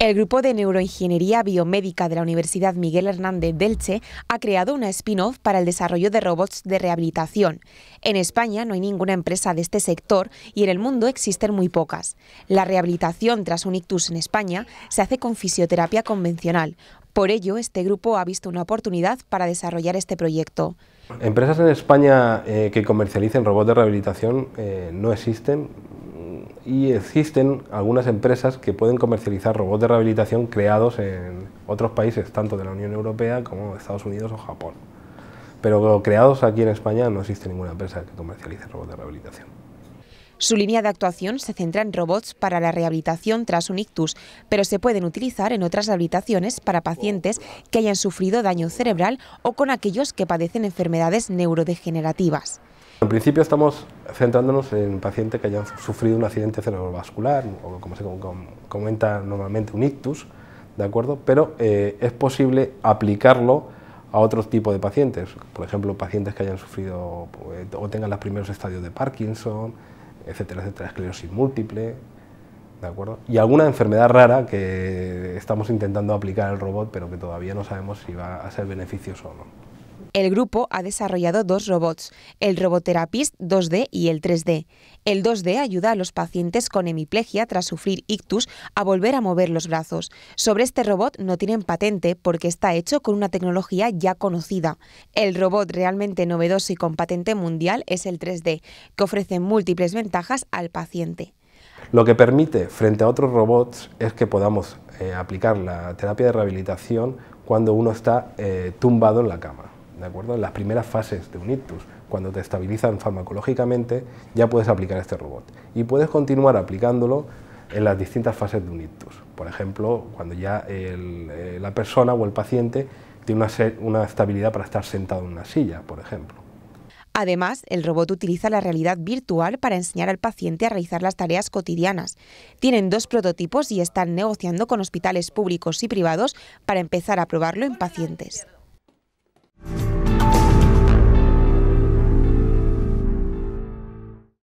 El grupo de neuroingeniería biomédica de la Universidad Miguel Hernández delche ha creado una spin-off para el desarrollo de robots de rehabilitación. En España no hay ninguna empresa de este sector y en el mundo existen muy pocas. La rehabilitación tras un ictus en España se hace con fisioterapia convencional. Por ello, este grupo ha visto una oportunidad para desarrollar este proyecto. Empresas en España eh, que comercialicen robots de rehabilitación eh, no existen y existen algunas empresas que pueden comercializar robots de rehabilitación creados en otros países, tanto de la Unión Europea como Estados Unidos o Japón. Pero creados aquí en España no existe ninguna empresa que comercialice robots de rehabilitación. Su línea de actuación se centra en robots para la rehabilitación tras un ictus, pero se pueden utilizar en otras rehabilitaciones para pacientes que hayan sufrido daño cerebral o con aquellos que padecen enfermedades neurodegenerativas. En principio estamos centrándonos en pacientes que hayan sufrido un accidente cerebrovascular o como se comenta normalmente un ictus, ¿de acuerdo? Pero eh, es posible aplicarlo a otros tipo de pacientes, por ejemplo, pacientes que hayan sufrido pues, o tengan los primeros estadios de Parkinson, etcétera, etcétera, esclerosis múltiple, ¿de acuerdo? Y alguna enfermedad rara que estamos intentando aplicar al robot, pero que todavía no sabemos si va a ser beneficioso o no. El grupo ha desarrollado dos robots, el Roboterapist 2D y el 3D. El 2D ayuda a los pacientes con hemiplegia tras sufrir ictus a volver a mover los brazos. Sobre este robot no tienen patente porque está hecho con una tecnología ya conocida. El robot realmente novedoso y con patente mundial es el 3D, que ofrece múltiples ventajas al paciente. Lo que permite frente a otros robots es que podamos eh, aplicar la terapia de rehabilitación cuando uno está eh, tumbado en la cama. ¿de acuerdo? En las primeras fases de un ictus, cuando te estabilizan farmacológicamente, ya puedes aplicar este robot. Y puedes continuar aplicándolo en las distintas fases de un ictus. Por ejemplo, cuando ya eh, la persona o el paciente tiene una, una estabilidad para estar sentado en una silla, por ejemplo. Además, el robot utiliza la realidad virtual para enseñar al paciente a realizar las tareas cotidianas. Tienen dos prototipos y están negociando con hospitales públicos y privados para empezar a probarlo en pacientes.